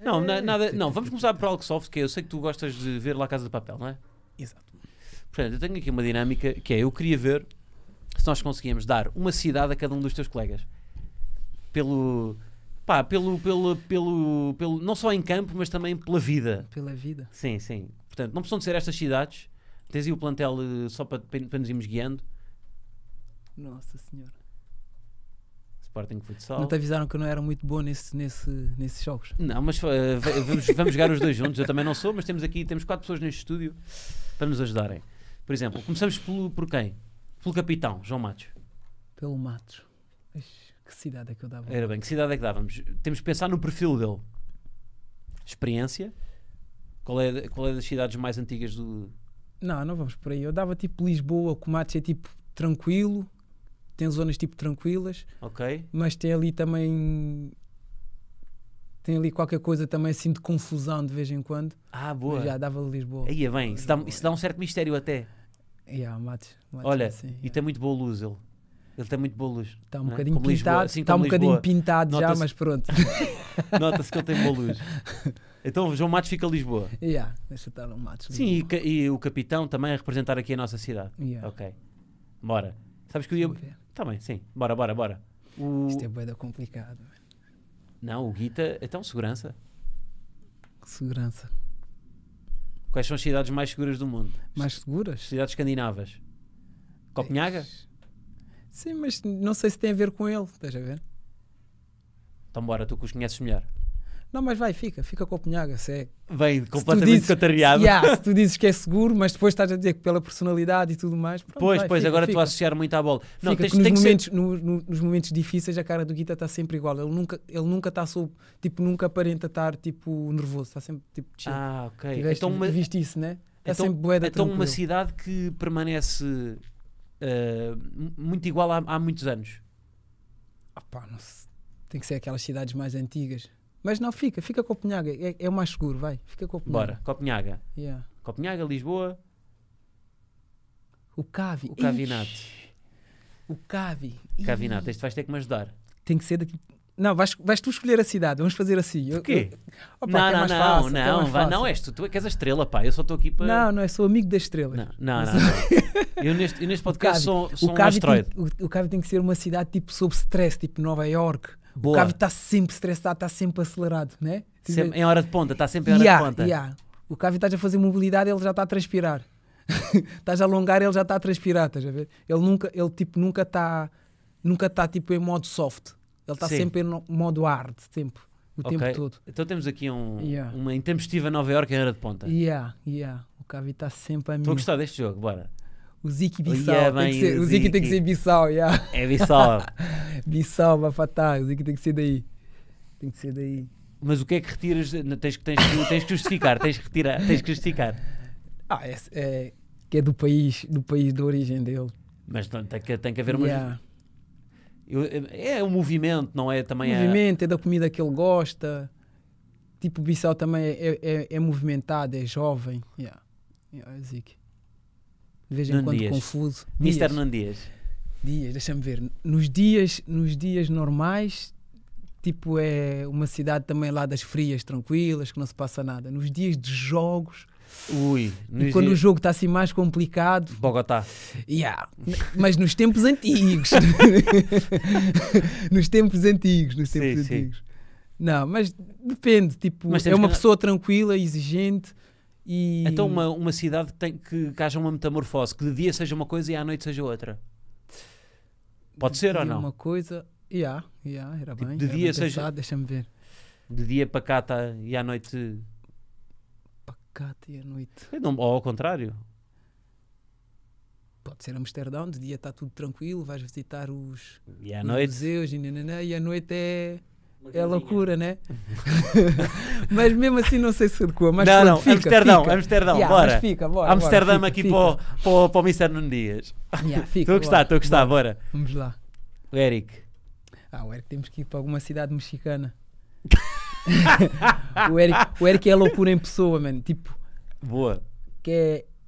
Não, na, eh, nada. Não, vamos começar por algo soft, que é, eu sei que tu gostas de ver lá Casa de Papel, não é? Exato. Portanto, eu tenho aqui uma dinâmica que é: eu queria ver se nós conseguíamos dar uma cidade a cada um dos teus colegas. Pelo. Pá, pelo, pelo, pelo, pelo, não só em campo, mas também pela vida. Pela vida. Sim, sim. Portanto, não precisam de ser estas cidades. Tens aí o plantel eh, só para, para nos irmos guiando. Nossa Senhora. Sporting Futsal. Não te avisaram que eu não era muito bom nesse, nesse, nesses jogos? Não, mas uh, vamos, vamos jogar os dois juntos. Eu também não sou, mas temos aqui temos quatro pessoas neste estúdio para nos ajudarem. Por exemplo, começamos pelo, por quem? Pelo capitão, João Matos. Pelo Matos. Que cidade é que eu dava? Era bem, que cidade é que dávamos? Temos que pensar no perfil dele. Experiência. Qual é, qual é das cidades mais antigas do. Não, não vamos por aí. Eu dava tipo Lisboa, que o Matos é tipo tranquilo, tem zonas tipo tranquilas, okay. mas tem ali também tem ali qualquer coisa também assim de confusão de vez em quando. Ah, boa. Mas já dava Lisboa. Aí é bem, isso dá, isso dá, um certo mistério até. Yeah, mates, mates Olha, assim, e tem muito boa luz ele. Ele tem muito boa luz. Está um né? bocadinho pintado, assim está um bocadinho pintado já, mas pronto. Nota-se que ele tem boa luz. Então João Matos fica a Lisboa. Yeah, deixa estar o Matos. Sim, e, e, o capitão também a representar aqui a nossa cidade. Yeah. Ok. Bora. Sabes que eu ia, Tá bem, sim. Bora, bora, bora. O... Isto é boeda complicado. Não, o Guita. É tão segurança. Segurança. Quais são as cidades mais seguras do mundo? Mais seguras? Cidades escandinavas. Copenhaga? Sim, mas não sei se tem a ver com ele, estás a ver? Então, bora, tu que os conheces melhor. Não, mas vai, fica, fica Copenhaga, se é. Vem completamente catarreado. Se, yeah, se tu dizes que é seguro, mas depois estás a dizer que pela personalidade e tudo mais. Pronto, pois, vai, pois, fica, agora estou a associar muito à bola. Não, fica, tens, nos, momentos, ser... no, no, nos momentos difíceis a cara do Guita está sempre igual. Ele nunca ele nunca está sob, tipo, nunca aparenta estar tipo nervoso, está sempre tipo chill. Ah, ok. Tiveste, então, uma... Viste isso, né? É então, sempre boeda Então, tranquilo. uma cidade que permanece uh, muito igual há, há muitos anos. Ah, pá, não sei. Tem que ser aquelas cidades mais antigas mas não, fica, fica Copenhaga. É, é o mais seguro, vai. Fica Copenhaga. Bora, Copenhaga. Yeah. Copenhaga, Lisboa. O Cavi. O Cavinato. O Cavi. Cavinato, este vais ter que me ajudar. Tem que ser daqui. Não, vais, vais tu escolher a cidade, vamos fazer assim. Porquê? quê? não, não, não, não, é não é és tu, tu é que és a estrela, pá. Eu só estou aqui para. Não, não, eu sou amigo da estrela. Não, não, eu, não, sou... não. eu, neste, eu neste podcast Cavi, sou, sou o um asteroide. Tem, o, o Cavi tem que ser uma cidade tipo sob stress, tipo Nova York. Boa. O cavi está sempre estressado, está sempre acelerado, né? Sempre, em hora de ponta, está sempre em hora yeah, de ponta. Yeah. O cavi está a fazer mobilidade, ele já está a transpirar. estás a alongar, ele já está a transpirar, estás a ver? Ele nunca, ele tipo nunca está, nunca está tipo em modo soft. Ele está sempre em modo hard, tempo, o okay. tempo todo. Então temos aqui um, yeah. uma intempestiva Nova York em hora de ponta. Yeah, yeah. O Cavi está sempre a mim. Estou a gostar deste jogo, bora. O Ziki é Bissau. o Ziki, tem que ser Bissau, yeah. É Bissau. Bissau, Mafatá. O Ziki tem que ser daí. Tem que ser daí. Mas o que é que retiras? Tens, tens, tens, que justificar, tens que retirar, tens que justificar. Ah, é, é, que é do país, do país de origem dele. Mas tem que, tem que haver uma. Yeah. Eu, é o é um movimento, não é? Também o é- movimento, é... é da comida que ele gosta. Tipo, Bissau também é, é, é movimentado, é jovem. Yeah. Yeah, Ziki de vez em quando Dias. confuso. Mister Nandias Dias. Dias, deixa-me ver. Nos dias, nos dias normais, tipo, é uma cidade também lá das frias, tranquilas, que não se passa nada. Nos dias de jogos. Ui, e quando dias... o jogo está assim mais complicado. Bogotá. Yeah. Mas nos tempos antigos. nos tempos antigos, nos tempos sim, antigos. Sim. Não, mas depende, tipo, mas é uma que... pessoa tranquila, exigente, e... Então uma, uma cidade que, tem, que, que haja uma metamorfose, que de dia seja uma coisa e à noite seja outra. Pode ser ou não? Uma coisa, yeah, yeah, era tipo, bem. De, dia seja. Deixa-me ver. De dia pacata e à noite. Pacata e à noite. Não, ou ao contrário. Pode ser Amsterdão, de dia está tudo tranquilo, vais visitar os, e à os noite... museus e, nananã, e à noite é. É loucura, né? mas mesmo assim não sei se adequa. Mas não, não, fica, Amsterdão, fica. Amsterdão, yeah, bora. Fica, bora. Amsterdão bora, aqui fica. Para, o Mister Nuno Dias. estou a gostar, estou a gostar, bora. bora. Vamos lá. O Eric. Ah, o Eric temos que ir para alguma cidade mexicana. o, Eric, o Eric é loucura em pessoa, mano. Tipo. Boa. Que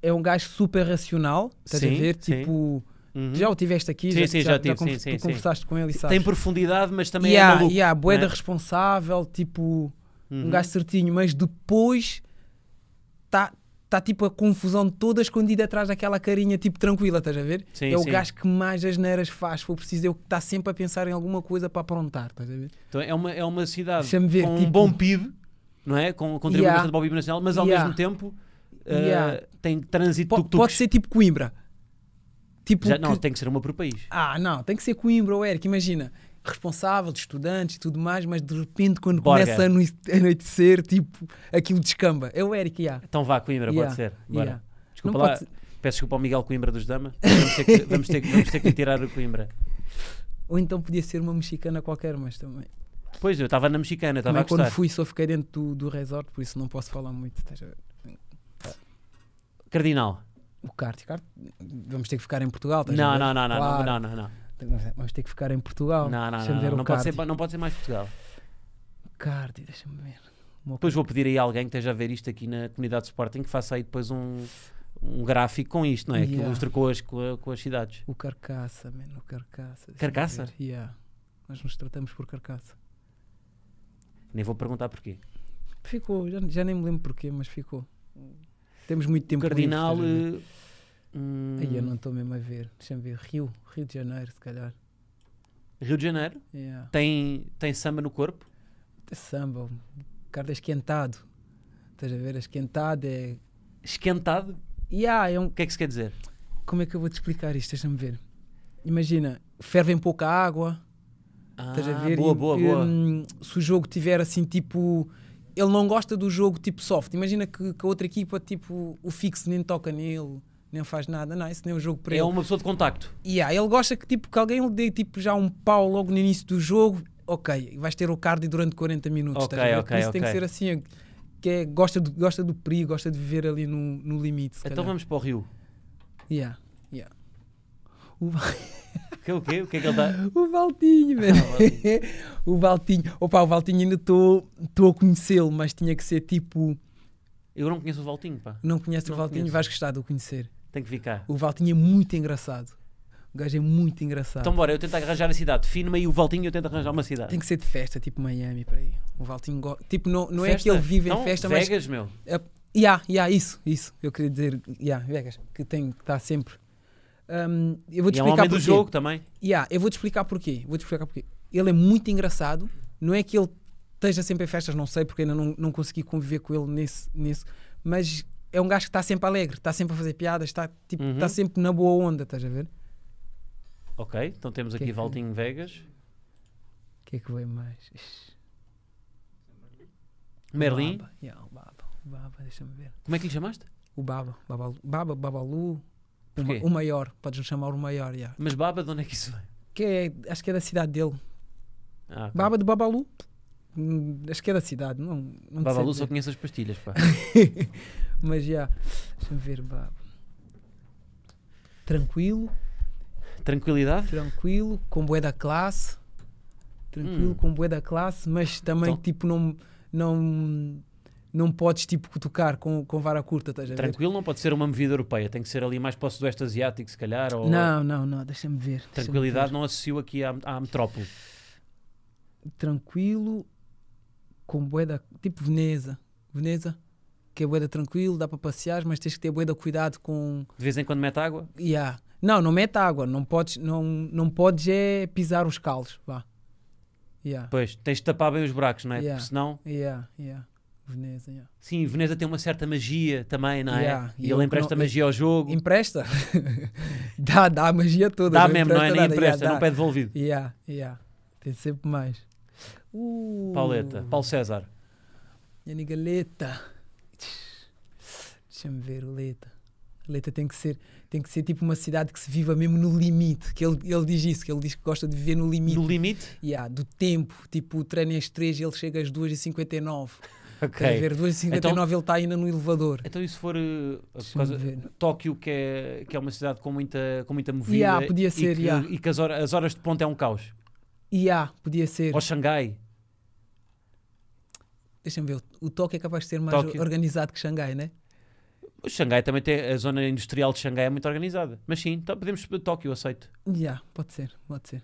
é, é um gajo super racional, estás sim, a ver? Tipo. Sim Uhum. Já o tiveste aqui, sim, já, sim, já, já, tive, já sim, sim, conversaste com ele e sabes. Tem profundidade, mas também é yeah, é maluco. Yeah, boeda né? responsável, tipo, uhum. um gajo certinho, mas depois está tá, tipo a confusão toda escondida atrás daquela carinha tipo tranquila, estás a ver? Sim, é o gajo que mais as neiras faz, foi preciso, é o que está sempre a pensar em alguma coisa para aprontar, estás a ver? Então é uma, é uma cidade ver, com tipo... um bom PIB, não é? Com, contribuição yeah. bastante para o PIB nacional, mas ao yeah. mesmo tempo uh, tem trânsito tuk Pode ser tipo Coimbra. Tipo Já, não, tem que ser uma por país. Ah, não, tem que ser Coimbra ou Eric, imagina. Responsável de estudantes e tudo mais, mas de repente, quando Borga. começa a anoitecer, tipo, aquilo descamba. É o Eric, yeah. Então vá, Coimbra, yeah. pode ser. Bora. Yeah. Desculpa não lá. Pode... Peço desculpa ao Miguel Coimbra dos Dama. Vamos ter que, vamos ter, vamos ter que tirar o Coimbra. Ou então podia ser uma mexicana qualquer, mas também. Pois, eu estava na mexicana, estava a gostar. quando fui só fiquei dentro do, do resort, por isso não posso falar muito. Cardinal o kart, kart, vamos ter que ficar em Portugal. Não, não, não, claro. não, não, não, não, Vamos ter que ficar em Portugal. Não, não, não, não, não pode, ser, não pode ser mais Portugal. Kart, deixa-me ver. Depois vou pedir aí alguém que esteja a ver isto aqui na comunidade de Sporting que faça aí depois um, um gráfico com isto, não é? Yeah. Que ilustre com as, com, com, as cidades. O carcaça, mano, o carcaça. Carcaça? Yeah. Nós nos tratamos por carcaça. Nem vou perguntar porquê. Ficou, já, já nem me lembro porquê, mas ficou. Temos muito tempo Cardinal. Livre, Aí eh, hum. eu não estou mesmo a ver. Deixa-me ver. Rio, Rio de Janeiro, se calhar. Rio de Janeiro? Yeah. Tem, tem samba no corpo? Tem samba. O cara é esquentado. Estás a ver? Esquentado é. Esquentado? Yeah, é um... O que é que se quer dizer? Como é que eu vou te explicar isto? Deixa-me ver. Imagina, fervem pouca água. Ah, estás a ah, ver? Boa, boa, e, boa. Um, se o jogo tiver assim tipo ele não gosta do jogo tipo soft. Imagina que, que a outra equipa, tipo, o fixo nem toca nele, nem faz nada, não, isso nem é um jogo para é ele. É uma pessoa de contacto. E yeah, ele gosta que, tipo, que alguém lhe dê tipo, já um pau logo no início do jogo, ok, vais ter o cardio durante 40 minutos. Okay, estás okay, isso okay. tem que ser assim, é que é, gosta, do, gosta do perigo, gosta de viver ali no, no limite. Então calhar. vamos para o Rio. Yeah, yeah. O o quê? O que é que ele dá? O Valtinho, mano. Ah, Valtinho. o Valtinho. Opa, o Valtinho ainda estou a conhecê-lo, mas tinha que ser tipo. Eu não conheço o Valtinho, pá. Não conheces o Valtinho? Conheço. Vais gostar de o conhecer. Tem que ficar. O Valtinho é muito engraçado. O gajo é muito engraçado. Então bora, eu tento arranjar a cidade. Define-me aí o Valtinho eu tento arranjar uma cidade. Tem que ser de festa, tipo Miami, para aí. O Valtinho go... Tipo, não, não é que ele vive então, em festa, Vegas, mas... Vegas, meu. Uh, yeah, yeah, isso, isso. Eu queria dizer, yeah, Vegas, que tem que estar tá sempre um, eu vou te e explicar é um do jogo também. Yeah, eu vou te explicar porquê. Vou te explicar porquê. Ele é muito engraçado. Não é que ele esteja sempre em festas, não sei, porque ainda não, não consegui conviver com ele nesse, nesse. Mas é um gajo que está sempre alegre, está sempre a fazer piadas, está tipo, uhum. Tá sempre na boa onda, estás a ver? Ok, então temos que aqui é Valtinho Vegas. O que é que vem mais? Merlin. O Baba, yeah, o Baba, o Baba deixa-me ver. Como é que lhe chamaste? O Baba, Babalu, Baba, Babalu Porquê? O maior, podes chamar o maior, yeah. Mas Baba, de onde é que isso vem? Que é, acho que é da cidade dele. Ah, okay. Baba de Babalu. Hum, acho que é da cidade. Não, não Babalu só conheço as pastilhas, pá. Mas já, yeah. deixa-me ver, Baba. Tranquilo. Tranquilidade? Tranquilo, com boé da classe. Tranquilo, hum. com boé da classe, mas também, então. tipo, não... não não podes tipo tocar com, com vara curta, estás a ver? Tranquilo não pode ser uma movida europeia, tem que ser ali mais para o sudoeste asiático, se calhar. Ou... Não, não, não, deixa-me ver. Tranquilidade ver. não associo aqui à, à metrópole. Tranquilo, com boeda, tipo Veneza. Veneza, que é boeda tranquilo, dá para passear, mas tens que ter boeda cuidado com. De vez em quando mete água? Yeah. Não, não mete água, não podes, não, não podes é pisar os calos, vá. Yeah. Pois, tens de tapar bem os buracos, não é? Yeah. Porque senão. Yeah, yeah. Veneza, yeah. Sim, Veneza tem uma certa magia também, não é? Yeah, e ele empresta não, magia ao jogo. Empresta? dá, dá a magia toda. Dá mesmo, não é? Nem empresta, yeah, não pede devolvido. Yeah, yeah. Tem sempre mais. Uh, Pauleta, Paulo César. a Leta. Deixa-me ver o Leta. Leta tem que ser tem que ser tipo uma cidade que se viva mesmo no limite que ele, ele diz isso que ele diz que gosta de viver no limite no limite yeah, do tempo tipo o treino é às 3 e ele chega às 2 e 59 Okay. Deve haver 259, então, ele está ainda no elevador. Então, e se for uh, eh, causa, Tóquio, que é, que é uma cidade com muita, com muita movida, yeah, podia ser, e, que, yeah. e que as, horas, as horas de ponta é um caos? E yeah, podia ser. Ou Xangai? Deixa-me ver, o Tóquio é capaz de ser mais Tóquio. organizado que Xangai, não é? O Xangai também tem. A zona industrial de Xangai é muito organizada. Mas sim, tá, podemos. Tóquio, aceito. Já, yeah, pode ser, pode ser.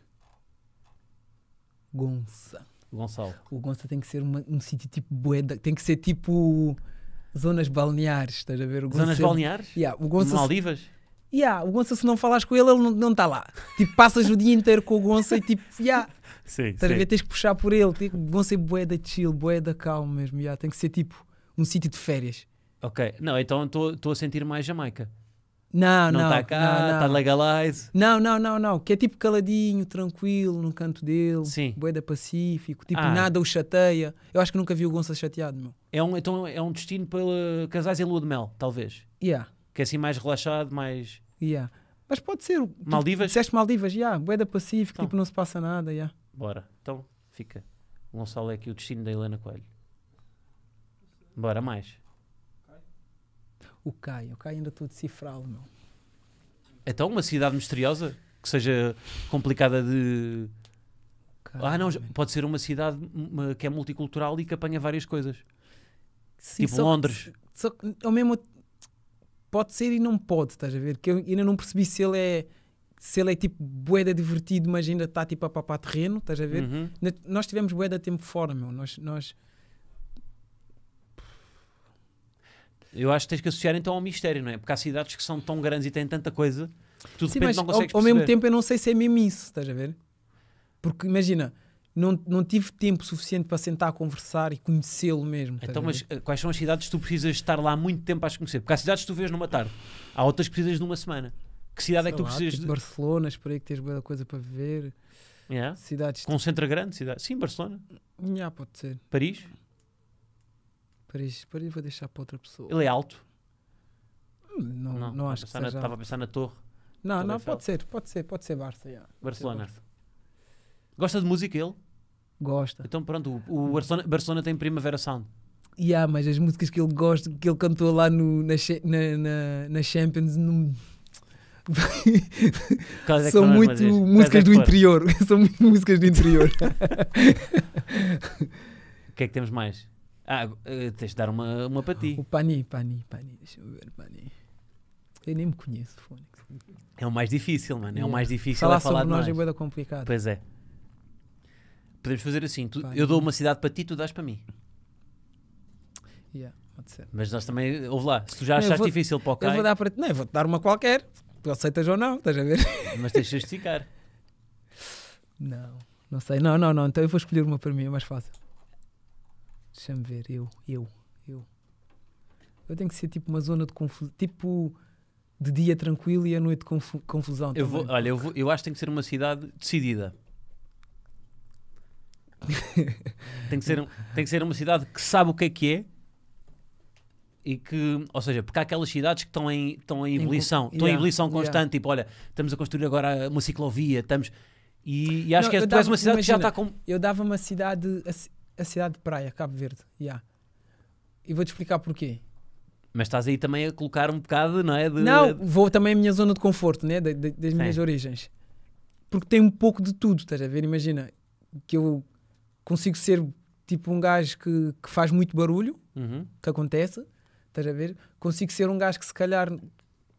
Gonça. Gonçalo. O Gonça tem que ser uma, um sítio tipo boeda, tem que ser tipo zonas balneares, estás a ver? O Gonça zonas sempre... balneares? Yeah, o Gonça Maldivas? Se... Yeah, o Gonça se não falas com ele, ele não está lá. Tipo, passas o dia inteiro com o Gonça e tipo, yeah. Sim, estás sim. a ver? Tens que puxar por ele. Tem... Gonça é boeda chill, boeda calmo mesmo. Yeah. Tem que ser tipo um sítio de férias. Ok, não, então estou a sentir mais Jamaica. Não, não. está cá, está legalize. Não, não, não, não. Que é tipo caladinho, tranquilo, no canto dele. Sim. Boeda pacífico. Tipo, ah. nada o chateia. Eu acho que nunca vi o Gonçalo chateado, meu. É um, então é um destino para casais em lua de mel, talvez. Yeah. Que é assim mais relaxado, mais... Yeah. Mas pode ser. Tipo, Maldivas? Tu disseste Maldivas, já. Yeah. Boeda pacífico, então. tipo, não se passa nada, já. Yeah. Bora. Então, fica. Gonçalo é aqui o destino da Helena Coelho. Bora mais o Kai. O Kai ainda estou a decifrá-lo, meu. Então, uma cidade misteriosa que seja complicada de. Ah, não, pode ser uma cidade que é multicultural e que apanha várias coisas. Sim, tipo só, Londres. Só, ao mesmo pode ser e não pode, estás a ver? Que eu ainda não percebi se ele é se ele é tipo boeda divertido, mas ainda está tipo a papar terreno, estás a ver? Uhum. Nós tivemos boeda tempo fora, meu. Nós, nós Eu acho que tens que associar então ao mistério, não é? Porque há cidades que são tão grandes e têm tanta coisa que tu de Sim, repente mas não consegues ao, mesmo tempo eu não sei se é mesmo isso, estás a ver? Porque imagina, não, não tive tempo suficiente para sentar a conversar e conhecê-lo mesmo. Então, mas eh, quais são as cidades que tu precisas estar lá muito tempo para as conhecer? Porque há cidades que tu vês numa tarde, há outras que precisas de uma semana. Que cidade Sei é que tu precisas tipo de. Barcelona, aí que tens boa coisa para ver. Yeah. Cidades. Concentra grande, cidade. Sim, Barcelona. Yeah, pode ser. Paris? Cariz, para vou deixar para outra pessoa. Ele é alto? Hum, não, não, não acho que seja. Estava a pensar na torre. Não, não, pode ser, pode ser, pode ser Barça. Yeah. Barcelona. Ser Barça. Gosta de música ele? Gosta. Então pronto, o, o Barcelona, Barcelona tem Primavera Sound. Yeah, mas as músicas que ele gosta, que ele cantou lá no, na, na, na Champions, é é são muito músicas do, interior. são muito músicas do interior. O que é que temos mais? Ah, eh, tens de dar uma, uma para ti. O Pani, Pani, Pani, deixa eu ver, Pani. Eu nem me conheço, Fónix. É o mais difícil, mano. É, é. o mais difícil falar é falar sobre é nós é boeda complicado. Pois é. Podemos fazer assim, tu, eu dou uma cidade para ti, tu dás para mim. Yeah, pode ser. Mas nós também, ouve lá, se tu já não, achaste difícil para o Eu vou dar para ti, não, eu vou-te dar uma qualquer, tu aceitas ou não, estás a ver? Mas tens de justificar. Não, não sei, não, não, não, então eu vou escolher uma para mim, é mais fácil. Deixa-me ver, eu, eu, eu. Eu tenho que ser tipo uma zona de confusão. Tipo de dia tranquilo e à noite confu confusão. Eu vou, olha, eu, vou, eu acho que tem que ser uma cidade decidida. tem, que ser, um, tem que ser uma cidade que sabe o que é que é e que, ou seja, porque há aquelas cidades que estão em, estão em ebulição, estão yeah, em ebulição constante, yeah. tipo, olha, estamos a construir agora uma ciclovia, estamos. E, e acho Não, que é, tu és uma cidade imagina, que já está com. Eu dava uma cidade a cidade de praia, Cabo Verde. Yeah. E vou-te explicar porquê. Mas estás aí também a colocar um bocado, não é? De... Não, vou também à minha zona de conforto, né? De, de, das Sim. minhas origens. Porque tem um pouco de tudo, estás a ver? Imagina que eu consigo ser tipo um gajo que, que faz muito barulho, uhum. que acontece, estás a ver? Consigo ser um gajo que se calhar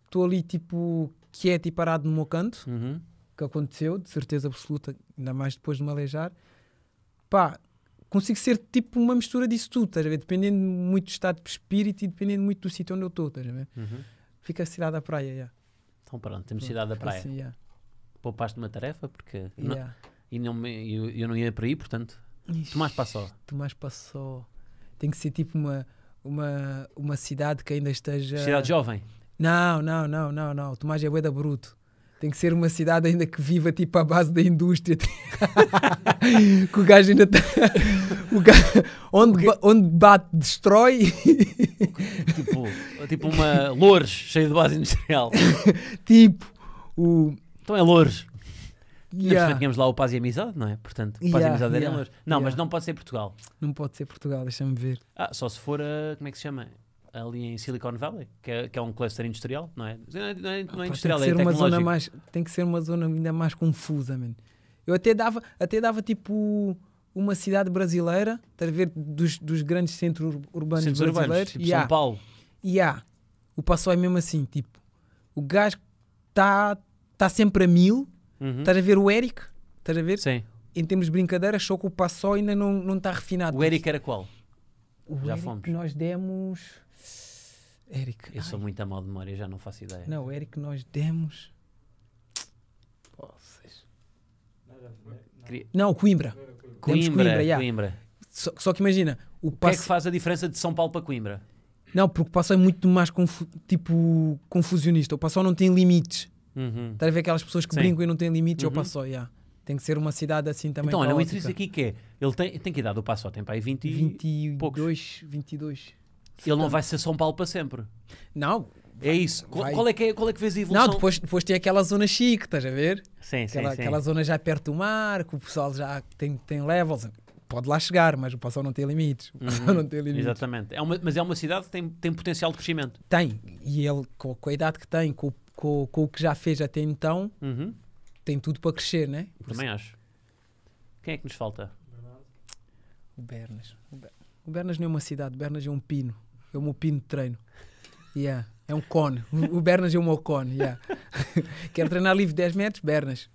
estou ali tipo quieto e parado no meu canto, uhum. que aconteceu, de certeza absoluta, ainda mais depois de me aleijar. Pá, consigo ser tipo uma mistura disso tudo, estás a ver? Dependendo muito do estado de espírito e dependendo muito do sítio onde eu estou, estás a ver? Uhum. Fica a cidade da praia, yeah. Então pronto, temos cidade da praia. Assim, yeah. Poupaste uma tarefa porque... Yeah. Não, e não eu, eu, não ia para aí, portanto... Ixi, Tomás passou. Tomás passou, Tem que ser tipo uma, uma, uma cidade que ainda esteja... Cidade jovem? Não, não, não, não, não. Tomás é boeda bruto. Tem que ser uma cidade ainda que viva tipo à base da indústria. que o gajo ainda tá... gajo... Onde, ba... onde bate, destrói. tipo, tipo uma Loures cheia de base industrial. tipo, o. Então é Loures. Yeah. Nós tínhamos lá o Paz e Amizade, não é? Portanto, Paz yeah, e Amizade era yeah, Loures. Não, yeah. mas não pode ser Portugal. Não pode ser Portugal, deixa-me ver. Ah, só se for a. Como é que se chama? ali em Silicon Valley, que é, que é um cluster industrial, não é? Não é, não é industrial, é tem que é ser é uma zona mais Tem que ser uma zona ainda mais confusa, mano. Eu até dava, até dava tipo uma cidade brasileira, estás a ver, dos, dos grandes centros urbanos centros brasileiros. Urbanos, tipo São Paulo. E há, o passo é mesmo assim, tipo, o gajo está tá sempre a mil, uhum. estás a ver o Eric, estás a ver? Sim. Em termos de brincadeira, achou que o passo ainda não está refinado. O Eric era qual? O Já Eric fomos. nós demos Eric. Eu ai. sou muito a mal de memória, já não faço ideia. Não, Eric, nós demos. Não, Coimbra. Coimbra, Coimbra, yeah. Coimbra. Só, só, que imagina. O, o que é que faz a diferença de São Paulo para Coimbra? Não, porque o Passau é muito mais confu... tipo confusionista. O Passau não tem limites. Uhum. Estás a ver aquelas pessoas que Sim. brincam e não têm limites? Uhum. o Passau, yeah. Tem que ser uma cidade assim também. Então, olha, o interesse aqui que é. Ele tem, tem que idade o Passau? Tem para aí 20 22, e poucos. 22. Ele não vai ser São Paulo para sempre. Não. é isso. Vai. Qual é, que é, qual é que vês a evolução? Não, depois, depois tem aquela zona chique, estás a ver? Sim, aquela, sim, sim. Aquela zona já perto do mar, que o pessoal já tem, tem levels. Pode lá chegar, mas o pessoal não tem limites. O uhum. pessoal uhum. não tem limites. Exatamente. É uma, mas é uma cidade que tem, tem potencial de crescimento. Tem. E ele, com, com a idade que tem, com, com, com, o que já fez até então, uhum. tem tudo para crescer, né? Por Também acho. Quem é que nos falta? O Bernas. O Bernas não é uma cidade, o Bernas é um pino é o meu pino de treino. Yeah. É um cone. O Bernas é o meu cone. Yeah. Quero treinar livre 10 metros, Bernas.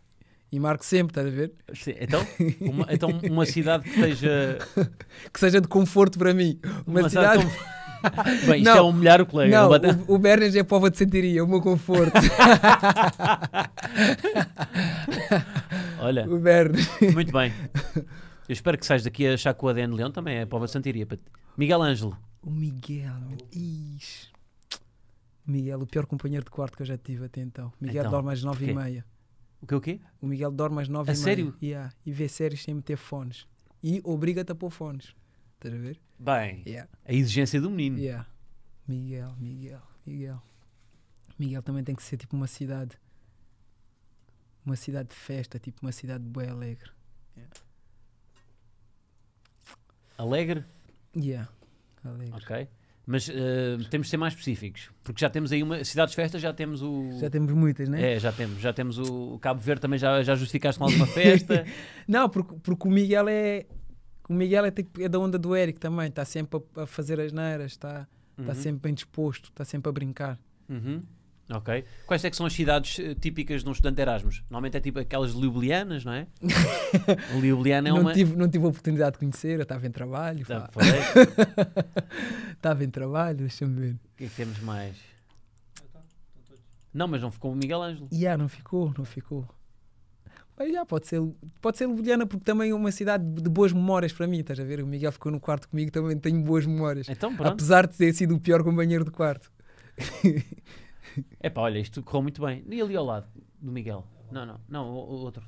E marco sempre, estás a ver? Sim, então, uma, então, uma cidade que seja. que seja de conforto para mim. Uma, uma cidade. cidade... Bem, isto não, é humilhar o colega. Não, o, o Bernas é pova de sentiria, é o meu conforto. Olha, o Bernas. Muito bem. Eu espero que saias daqui a achar que o ADN Leão também é pova de sentiria. Miguel Ângelo. O Miguel. Ixi. Miguel, o pior companheiro de quarto que eu já tive até então. Miguel então, dorme às nove e meia. O que o quê? O Miguel dorme às nove a e sério? meia. Yeah. E vê séries sem meter fones. E obriga-te a pôr fones. Estás a ver? Bem, yeah. a exigência do menino. Yeah. Miguel, Miguel, Miguel. Miguel também tem que ser tipo uma cidade. Uma cidade de festa, tipo uma cidade bem alegre. Yeah. Alegre? Yeah. Alegre. Ok? Mas uh, temos de ser mais específicos, porque já temos aí uma. Cidades festas, já temos o. Já temos muitas, né? É, já temos. Já temos o, o Cabo Verde também, já, já justificaste mal uma festa. não, porque, porque o Miguel é. O Miguel é, tipo, é da onda do Eric também, está sempre a, a fazer as neiras, está tá uhum. Tá sempre bem disposto, está sempre a brincar. Uhum. Ok. Quais é que são as cidades eh, típicas de um estudante Erasmus? Normalmente é tipo aquelas liublianas, não é? Ljubljana é não, uma. tive, não tive a oportunidade de conhecer, eu estava em trabalho. falei. Tá, é. Estava em trabalho, deixa-me ver. que é que temos mais? Não, mas não ficou o Miguel Ângelo. E não ficou, não ficou. Mas já pode ser, pode ser Ljubljana, porque também é uma cidade de boas memórias para mim, estás a ver? O Miguel ficou no quarto comigo, também tenho boas memórias. Então, pronto. Apesar de ter sido o pior companheiro do quarto. É pá, olha, isto correu muito bem. E ali ao lado do Miguel? Não, não, não, o, o outro.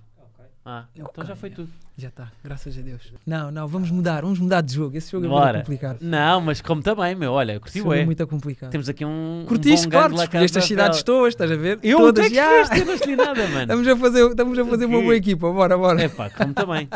Ah, é okay. então já foi é. tudo. Já está, graças a Deus. Não, não, vamos mudar, vamos mudar de jogo. Esse jogo é Bora. é muito complicado. Não, mas como também, meu, olha, curti o é. muito complicado. Temos aqui um. Curtiste, um claro, escolheste cidades todas, estás a ver? Eu todas, já. eu não escolhi nada, mano. estamos a fazer, estamos a fazer uma boa equipa, bora, bora. É pá, como também.